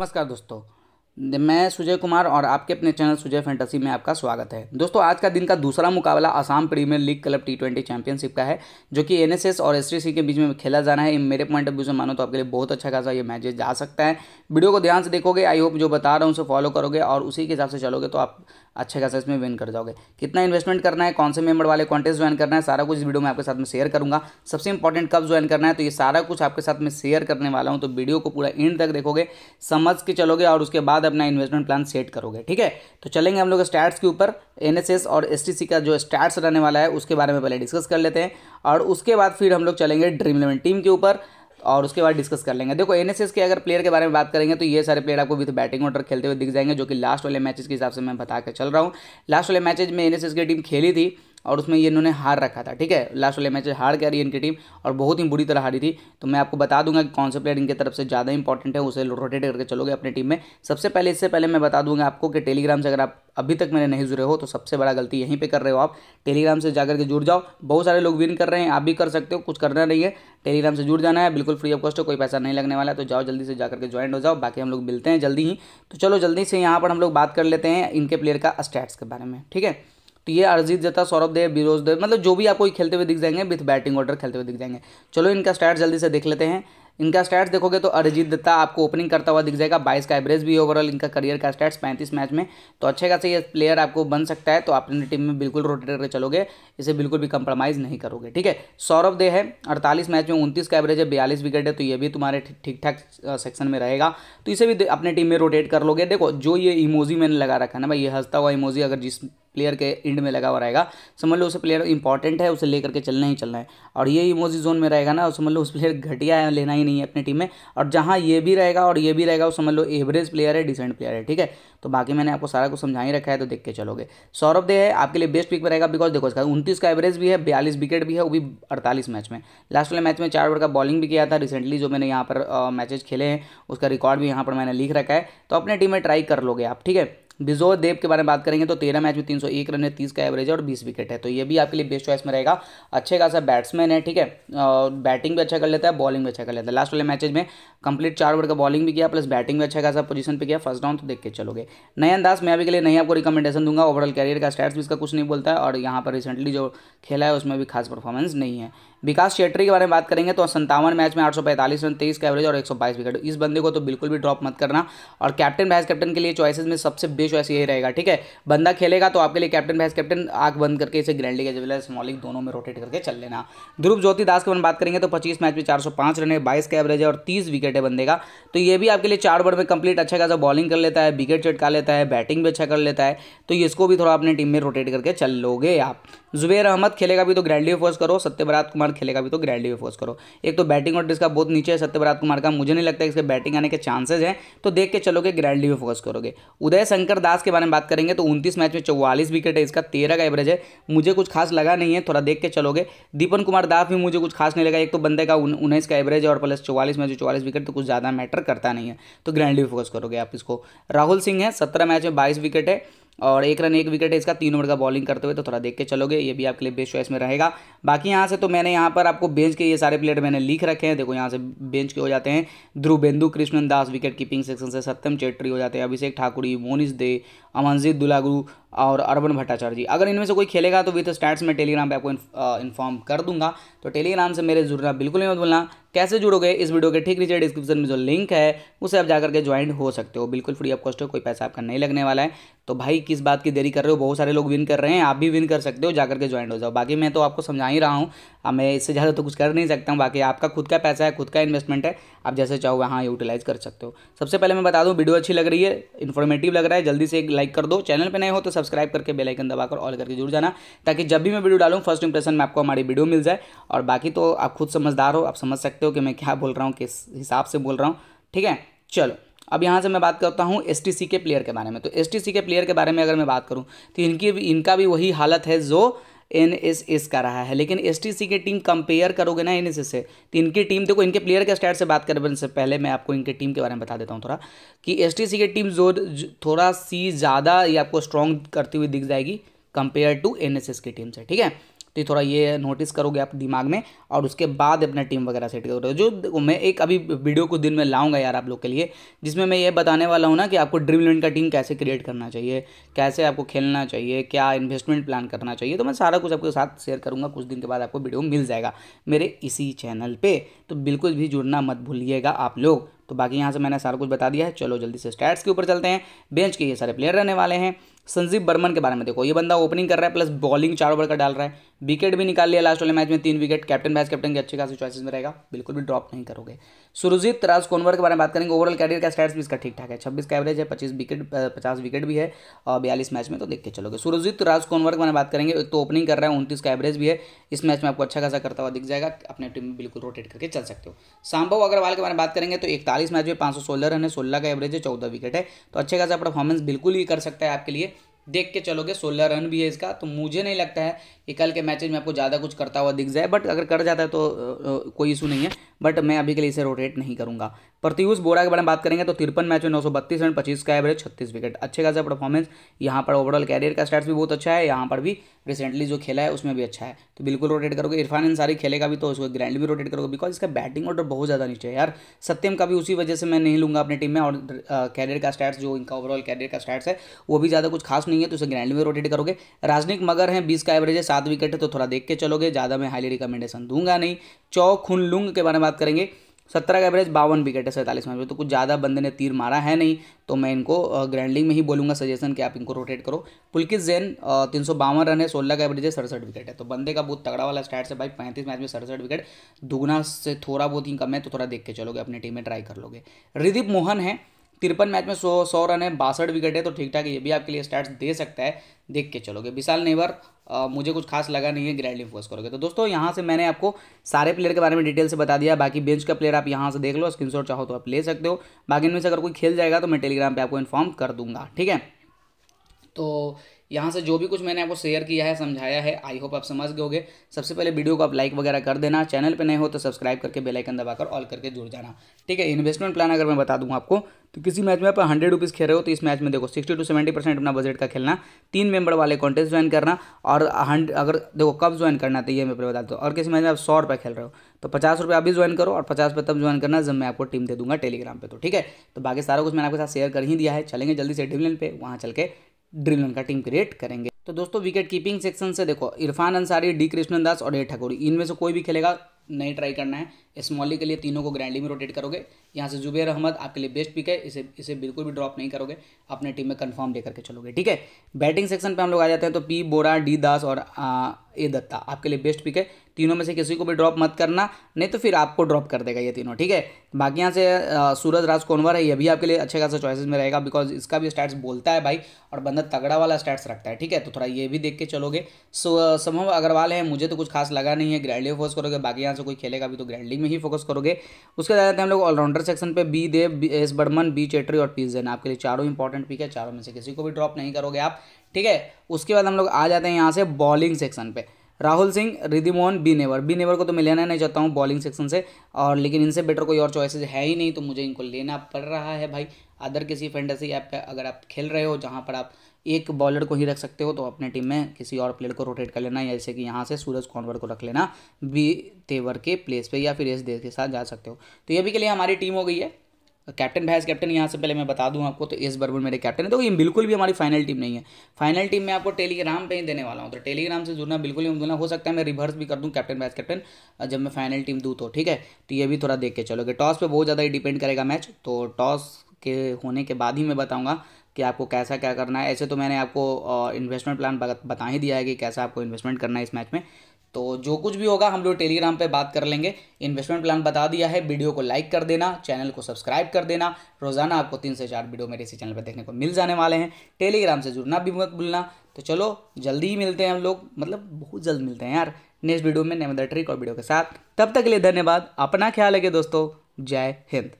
नमस्कार दोस्तों मैं सुजय कुमार और आपके अपने चैनल सुजय फैंटेसी में आपका स्वागत है दोस्तों आज का दिन का दूसरा मुकाबला Assam premier league club T twenty championship का है जो कि एनएसएस और एस के बीच में खेला जाना है मेरे पॉइंट ऑफ व्यू से मानो तो आपके लिए बहुत अच्छा खासा ये मैच जा सकता है वीडियो को ध्यान से देखोगे आई होप जो बता रहा हूँ उसे फॉलो करोगे और उसी के हिसाब से चलोगे तो आप अच्छे खासा इसमें विन कर जाओगे कितना इन्वेस्टमेंट करना है कौन से मेंबर वाले कॉन्टेस्ट ज्वाइन करना है सारा कुछ इस वीडियो में आपके साथ में शेयर करूंगा सबसे इंपॉर्टेंट कब ज्वाइन करना है तो ये सारा कुछ आपके साथ में शेयर करने वाला हूँ तो वीडियो को पूरा एंड तक देखोगे समझ के चलोगे और उसके बाद मतलब अपना इन्वेस्टमेंट प्लान सेट करोगे ठीक है तो चलेंगे हम लोग स्टैट्स के ऊपर एनएसएस और एसटीसी का जो स्टैट्स रहने वाला है उसके बारे में पहले डिस्कस कर लेते हैं और उसके बाद फिर हम लोग चलेंगे ड्रीम इलेवन टीम के ऊपर और उसके बाद डिस्कस कर लेंगे देखो एनएसएस के अगर प्लेयर के बारे में बात करेंगे तो ये सारे प्लेयर आपको विथ बैटिंग ऑर्डर खेलते हुए दिख जाएंगे जो कि लास्ट वाले मैचेस के हिसाब से मैं बता चल रहा हूँ लास्ट वाले मैचेज में एनएसएस की टीम खेली थी और उसमें ये इन्होंने हार रखा था ठीक है लास्ट वाले मैच हार गया रही इनकी टीम और बहुत ही बुरी तरह हारी थी तो मैं आपको बता दूंगा कि कौन से प्लेयर इनके तरफ से ज़्यादा इंपॉर्टेंट है उसे रोटेट करके चलोगे अपनी टीम में सबसे पहले इससे पहले मैं बता दूंगा आपको कि टेलीग्राम से अगर आप अभी तक मेरे नहीं जुड़े हो तो सबसे बड़ा गलती यहीं पर कर रहे हो आप टेलीग्राम से जाकर के जुड़ जाओ बहुत सारे लोग विन कर रहे हैं आप भी कर सकते हो कुछ करना नहीं है टेलीग्राम से जुड़ जाना है बिल्कुल फ्री ऑफ कॉस्ट है कोई पैसा नहीं लगने वाला तो जाओ जल्दी से जाकर के ज्वाइन हो जाओ बाकी हम लोग मिलते हैं जल्दी ही तो चलो जल्दी से यहाँ पर हम लोग बात कर लेते हैं इनके प्लेयर का स्टैट्स के बारे में ठीक है तो ये अरजीत जता सौरभ देव बिरोज देव मतलब जो भी आपको खेलते हुए दिख जाएंगे विथ बैटिंग ऑर्डर खेलते हुए दिख जाएंगे चलो इनका स्टार्ट जल्दी से देख लेते हैं इनका स्टैट्स देखोगे तो अरिजीत दत्ता आपको ओपनिंग करता हुआ दिख जाएगा 22 का एवरेज भी ओवरऑल इनका करियर का स्टैट्स पैंतीस मैच में तो अच्छे खासे ये प्लेयर आपको बन सकता है तो आप अपनी टीम में बिल्कुल रोटेट करके चलोगे इसे बिल्कुल भी कंप्रोमाइज़ नहीं करोगे ठीक है सौरभ दे है अड़तालीस मैच में उनतीस का एवरेज है बयालीस विकेट है तो ये भी तुम्हारे ठीक ठाक सेक्शन में रहेगा तो इसे भी अपने टीम में रोटेट कर लोगे देखो जो ये इमोजी मैंने लगा रखा है ना भाई ये हंसता हुआ इमोजी अगर जिस प्लेयर के इंड में लगा हुआ रहेगा समझ लो उसे प्लेयर इंपॉर्टेंट है उसे लेकर के चलना ही चलना है और ये इमोजी जोन में रहेगा ना समझ लो उस प्लेयर घटिया है लेना ही नहीं है अपनी टीम में और जहाँ ये भी रहेगा और ये भी रहेगा वो समझ लो एवरेज प्लेयर है डिसेंट प्लेयर है ठीक है तो बाकी मैंने आपको सारा कुछ समझा ही रखा है तो देख के चलोगे सौरभ दे है आपके लिए बेस्ट पिक पर रहेगा बिकॉज देखो इसका उनतीस का एवरेज भी है बयालीस विकेट भी है वो भी अड़तालीस मैच में लास्ट वाले मैच में चार ओवर का बॉलिंग भी किया था रिसेंटली जो मैंने यहाँ पर मैचेज खेले हैं उसका रिकॉर्ड भी यहाँ पर मैंने लिख रखा है तो अपने टीम में ट्राई कर लोगे आप ठीक है बिजोर देव के बारे में बात करेंगे तो तेरह मैच में तीन सौ एक रन है तीस का एवरेज है और बीस विकेट है तो ये भी आपके लिए बेस्ट चॉइस में रहेगा अच्छे खासा बैट्समैन है ठीक है बैटिंग भी अच्छा कर लेता है बॉलिंग भी अच्छा कर लेता है लास्ट वाले मैचेज में कंप्लीट चार ओवर का बॉलिंग भी किया प्लस बैटिंग भी अच्छा खासा पोजीशन पर किया फर्स्ट डाउन तो देख के चलोगे नयन दास मैं अभी के लिए नहीं आपको रिकमेंडेशन दूंगा ओवरऑल कैरियर का स्टैट्स भी इसका कुछ नहीं बोलता है और यहाँ पर रिसेंटली जो खेला है उसमें भी खास परफॉर्मेंस नहीं है विकास शेट्टी के बारे में बात करेंगे तो संतावन मैच में आठ रन तेईस का एवरेज और एक विकेट इस बंदे को तो बिल्कुल भी ड्रॉप मत करना और कैप्टन वाइस कैप्टन के लिए चॉइसेस में सबसे बेस्ट चॉइस यही रहेगा ठीक है बंदा खेलेगा तो आपके लिए कैप्टन वाइस कैप्टन आग बंद करके इसे ग्रैंड लीग एज वेल स्मॉलिंग दोनों में रोटेट करके चल लेना ध्रुव ज्योति दास की बात करेंगे तो पच्चीस मैच में चार रन है बाईस का एवरेज है और तीस विकेट है बंदे का तो ये भी आपके लिए चार ओवर में कंप्लीट अच्छा खासा बॉलिंग कर लेता है विकेट चटका लेता है बैटिंग भी अच्छा कर लेता है तो इसको भी थोड़ा अपने टीम में रोटेट करके चल लोगे आप जुबेर अहमद खेलेगा भी तो लीग फोर्स करो सत्यवराज कुमार कुमार खेलेगा भी तो ग्रैंडी पे फोर्स करो एक तो बैटिंग ऑर्डर इसका बहुत नीचे है सत्यव्रत कुमार का मुझे नहीं लगता है इसके बैटिंग आने के चांसेज हैं तो देख के चलोगे ग्रैंडी पे फोर्स करोगे उदय शंकर दास के बारे में बात करेंगे तो उनतीस मैच में चौवालीस विकेट है इसका तेरह का एवरेज है मुझे कुछ खास लगा नहीं है थोड़ा देख के चलोगे दीपन कुमार दास भी मुझे कुछ खास नहीं लगा एक तो बंदे का उन्नीस का एवरेज है और प्लस चौवालीस मैच में चौवालीस विकेट तो कुछ ज़्यादा मैटर करता नहीं है तो ग्रैंडली फोकस करोगे आप इसको राहुल सिंह है सत्रह मैच में बाईस विकेट है और एक रन एक विकेट है इसका तीन ओवर का बॉलिंग करते हुए तो थोड़ा देख के चलोगे ये भी आपके लिए बेस्ट चॉइस में रहेगा बाकी यहाँ से तो मैंने यहाँ पर आपको बेंच के ये सारे प्लेयर मैंने लिख रखे हैं देखो यहाँ से बेंच के हो जाते हैं Dhruvendu Krishnan Das wicket keeping section से सत्यम चेट्री हो जाते हैं अभिषेक ठाकुरी मोनिस दे अमनजीत दुलागुरु और अरबन भट्टाचार्य जी अगर इनमें से कोई खेलेगा तो विथ स्टैट्स में टेलीग्राम पे आपको इन्फॉर्म कर दूंगा तो टेलीग्राम से मेरे जुड़ना बिल्कुल नहीं मत भूलना कैसे जुड़ोगे इस वीडियो के ठीक नीचे डिस्क्रिप्शन में जो लिंक है उसे आप जाकर के ज्वाइन हो सकते हो बिल्कुल फ्री ऑफ कॉस्ट है कोई पैसा आपका नहीं लगने वाला है तो भाई किस बात की देरी कर रहे हो बहुत सारे लोग विन कर रहे हैं आप भी विन कर सकते हो जाकर के ज्वाइन हो जाओ बाकी मैं तो आपको समझा ही रहा हूँ मैं इससे ज़्यादा तो कुछ कर नहीं सकता हूँ बाकी आपका खुद का पैसा है खुद का इन्वेस्टमेंट है आप जैसे चाहो वहाँ यूटिलाइज कर सकते हो सबसे पहले मैं बता दूँ वीडियो अच्छी लग रही है इन्फॉर्मेटिव लग रहा है जल्दी से एक लाइक कर दो चैनल पर नए हो तो सब्सक्राइब करके बेलाइकन दबाकर ऑल करके जरूर जाना ताकि जब भी मैं वीडियो डालूँ फर्स्ट इंप्रेशन में आपको हमारी वीडियो मिल जाए और बाकी तो आप खुद समझदार हो आप समझ सकते हो कि मैं क्या बोल रहा हूँ किस हिसाब से बोल रहा हूँ ठीक है चलो अब यहाँ से मैं बात करता हूँ एस के प्लेयर के बारे में तो एस के प्लेयर के बारे में अगर मैं बात करूँ तो इनकी इनका भी वही हालत है जो एन एस एस का रहा है लेकिन एस टी सी की टीम कंपेयर करोगे ना एन एस एस से तो इनकी टीम देखो इनके प्लेयर के स्टैट से बात कर से पहले मैं आपको इनके टीम के बारे में बता देता हूँ थोड़ा कि एस टी सी की टीम जो थोड़ा सी ज़्यादा ये आपको स्ट्रॉन्ग करती हुई दिख जाएगी compare to N S S की टीम से ठीक है तो थोड़ा ये नोटिस करोगे आप दिमाग में और उसके बाद अपना टीम वगैरह सेट करोगे जो मैं एक अभी वीडियो कुछ दिन में लाऊंगा यार आप लोग के लिए जिसमें मैं ये बताने वाला हूँ ना कि आपको ड्रीम इलेवन का टीम कैसे क्रिएट करना चाहिए कैसे आपको खेलना चाहिए क्या इन्वेस्टमेंट प्लान करना चाहिए तो मैं सारा कुछ आपके साथ शेयर करूँगा कुछ दिन के बाद आपको वीडियो मिल जाएगा मेरे इसी चैनल पर तो बिल्कुल भी जुड़ना मत भूलिएगा आप लोग तो बाकी यहाँ से मैंने सारा कुछ बता दिया है चलो जल्दी से स्टैट्स के ऊपर चलते हैं बेंच के ये सारे प्लेयर रहने वाले हैं संजीव बर्मन के बारे में देखो ये बंदा ओपनिंग कर रहा है प्लस बॉलिंग चार ओवर का डाल रहा है विकेट भी निकाल लिया लास्ट वाले मैच में तीन विकेट कैप्टन वाइस कैप्टन के अच्छे खासी चॉइसेस में रहेगा बिल्कुल भी ड्रॉप नहीं करोगे सुरजीत राज कोनवर के बारे में बात करेंगे ओवरऑल कैरियर का स्टैट्स भी इसका ठीक ठाक है छब्बीस का एवरेज है पच्चीस विकेट पचास विकेट भी है और बयालीस मैच में तो देख के चलोगे सुरजीत राज कोनवर के बारे में बात करेंगे तो ओपनिंग कर रहा है उनतीस का एवरेज भी है इस मैच में आपको अच्छा खासा करता हुआ दिख जाएगा अपने टीम में बिल्कुल रोटेट करके चल सकते हो सांभव अग्रवाल के बारे में बात करेंगे तो इकतालीस मैच में पाँच सौ सोलह रन है सोलह का एवरेज है चौदह विकेट है तो अच्छे खासा परफॉर्मेंस बिल्कुल ही कर सकता है आपके लिए देख के चलोगे सोलह रन भी है इसका तो मुझे नहीं लगता है कि कल के मैचेज में आपको ज़्यादा कुछ करता हुआ दिख जाए बट अगर कर जाता है तो कोई इशू नहीं है बट मैं अभी के लिए इसे रोटेट नहीं करूंगा प्रत्यूष बोरा के बारे में बात करेंगे तो तिरपन मैच में नौ रन पच्चीस का एवरेज छत्तीस विकेट अच्छे खासा परफॉर्मेंस यहाँ पर ओवरऑल कैरियर का स्टार्ट भी बहुत अच्छा है यहाँ पर भी रिसेंटली जो खेला है उसमें भी अच्छा है तो बिल्कुल रोटेट करोगे इरफान अंसारी खेलेगा भी तो उसको ग्रैंड भी रोटेट करोगे बिकॉज इसका बैटिंग ऑर्डर बहुत ज़्यादा नीचे है यार सत्यम का भी उसी वजह से मैं नहीं लूँगा अपनी टीम में और कैरियर का स्टार्ट जो इनका ओवरऑल कैरियर का स्टार्ट है वो भी ज़्यादा कुछ खास नहीं है तो उसे ग्रैंड में रोटेट करोगे राजनिक मगर हैं बीस का एवरेज है सात विकेट है तो थोड़ा देख के चलोगे ज़्यादा मैं हाईली रिकमेंडेशन दूंगा नहीं खुन लुंग के बारे में बात करेंगे सत्रह का एवरेज बावन विकेट है सैंतालीस मैच में तो कुछ ज़्यादा बंदे ने तीर मारा है नहीं तो मैं इनको ग्रैंडिंग में ही बोलूँगा सजेशन कि आप इनको रोटेट करो पुलकित जैन तीन सौ बावन रन है सोलह का एवरेज है सड़सठ विकेट है तो बंदे का बहुत तगड़ा वाला स्टार्ट से भाई पैंतीस मैच में सड़सठ विकेट दुगना से थोड़ा बहुत ही कम है तो थोड़ा देख के चलोगे अपनी टीम में ट्राई कर लोगे रिदीप मोहन है तिरपन मैच में सौ सौ रन है बासठ विकेट है तो ठीक ठाक ये भी आपके लिए स्टार्ट दे सकता है देख के चलोगे विशाल नेवर आ, मुझे कुछ खास लगा नहीं है ग्रैंडली फोकस करोगे तो दोस्तों यहाँ से मैंने आपको सारे प्लेयर के बारे में डिटेल से बता दिया बाकी बेंच का प्लेयर आप यहाँ से देख लो स्क्रीनशॉट चाहो तो आप ले सकते हो बाकी इनमें से अगर कोई खेल जाएगा तो मैं टेलीग्राम पर आपको इन्फॉर्म कर दूंगा ठीक है तो यहाँ से जो भी कुछ मैंने आपको शेयर किया है समझाया है आई होप आप समझ गए होगे सबसे पहले वीडियो को आप लाइक वगैरह कर देना चैनल पर नए हो तो सब्सक्राइब करके बेलाइकन दबाकर ऑल करके जुड़ जाना ठीक है इन्वेस्टमेंट प्लान अगर मैं बता दूँ आपको तो किसी मैच में आप हंड्रेड रुपीज़ खेल रहे हो तो इस मैच में देखो सिक्सटी टू सेवेंटी परसेंट अपना बजट का खेलना तीन मेंबर वाले कॉन्टेस्ट ज्वाइन करना और अगर देखो कब ज्वाइन करना तो ये मैं पहले बता दो और किसी मैच में आप सौ रुपये खेल रहे हो तो पचास रुपये अभी ज्वाइन करो और पचास रुपये तब ज्वाइन करना जब मैं आपको टीम दे दूंगा टेलीग्राम पर तो ठीक है तो बाकी सारा कुछ मैंने आपके साथ शेयर कर ही दिया है चलेंगे जल्दी से डिविलन पे वहाँ चल के ड्रिल उनका टीम क्रिएट करेंगे तो दोस्तों विकेट कीपिंग सेक्शन से देखो इरफान अंसारी डी कृष्णन दास और ए ठाकुर इनमें से कोई भी खेलेगा नहीं ट्राई करना है स्मॉली के लिए तीनों को ग्रैंडली में रोटेट करोगे यहाँ से जुबेर अहमद आपके लिए बेस्ट पिक है इसे इसे बिल्कुल भी ड्रॉप नहीं करोगे अपने टीम में कंफर्म लेकर के चलोगे ठीक है बैटिंग सेक्शन पे हम लोग आ जाते हैं तो पी बोरा डी दास और आ, ए दत्ता आपके लिए बेस्ट पिक है तीनों में से किसी को भी ड्रॉप मत करना नहीं तो फिर आपको ड्रॉप कर देगा ये तीनों ठीक है बाकी यहाँ से सूरज राज कोनवर है ये भी आपके लिए अच्छे खासा चॉइसेस में रहेगा बिकॉज इसका भी स्टैट्स बोलता है भाई और बंदा तगड़ा वाला स्टैट्स रखता है ठीक है तो थोड़ा ये भी देख के चलोगे सो संभव अग्रवाल है मुझे तो कुछ खास लगा नहीं है ग्रैंडली फोर्स करोगे बाकी यहाँ से कोई खेलेगा भी तो ग्रैंडली में में ही फोकस करोगे उसके बाद आते हैं हम लोग ऑलराउंडर सेक्शन पे B Dev S Burman B Chetri और पी जैन आपके लिए चारों इंपॉर्टेंट पिक है चारों में से किसी को भी ड्रॉप नहीं करोगे आप ठीक है उसके बाद हम लोग आ जाते हैं यहाँ से बॉलिंग सेक्शन पर राहुल सिंह रिदिमोहन बी नेवर बी नेवर को तो मैं लेना नहीं चाहता हूँ बॉलिंग सेक्शन से और लेकिन इनसे बेटर कोई और चॉइसेस है ही नहीं तो मुझे इनको लेना पड़ रहा है भाई अदर किसी फेंडेसी ऐप पे अगर आप खेल रहे हो जहाँ पर आप एक बॉलर को ही रख सकते हो तो अपने टीम में किसी और प्लेयर को रोटेट कर लेना जैसे कि यहाँ से सूरज कॉन्वर को रख लेना बी तेवर के प्लेस पे या फिर एस देव के साथ जा सकते हो तो ये भी के लिए हमारी टीम हो गई है कैप्टन भाई कैप्टन यहाँ से पहले मैं बता दूँ आपको तो एस बर्मन मेरे कैप्टन है तो ये बिल्कुल भी हमारी फाइनल टीम नहीं है फाइनल टीम मैं आपको टेलीग्राम पे ही देने वाला हूँ तो टेलीग्राम से जुड़ना बिल्कुल ही जुड़ना हो सकता है मैं रिवर्स भी कर दूँ कैप्टन भाई कैप्टन जब मैं फाइनल टीम दूँ तो ठीक है तो ये भी थोड़ा देख के चलोगे टॉस पर बहुत ज़्यादा ही डिपेंड करेगा मैच तो टॉस के होने के बाद ही मैं बताऊँगा कि आपको कैसा क्या करना है ऐसे तो मैंने आपको इन्वेस्टमेंट प्लान बता ही दिया है कि कैसा आपको इन्वेस्टमेंट करना है इस मैच में तो जो कुछ भी होगा हम लोग टेलीग्राम पे बात कर लेंगे इन्वेस्टमेंट प्लान बता दिया है वीडियो को लाइक कर देना चैनल को सब्सक्राइब कर देना रोजाना आपको तीन से चार वीडियो मेरे इसी चैनल पर देखने को मिल जाने वाले हैं टेलीग्राम से जुड़ना भी मत भूलना तो चलो जल्दी ही मिलते हैं हम लोग मतलब बहुत जल्द मिलते हैं यार नेक्स्ट वीडियो में नए ट्रिक और वीडियो के साथ तब तक के लिए धन्यवाद अपना ख्याल रखे दोस्तों जय हिंद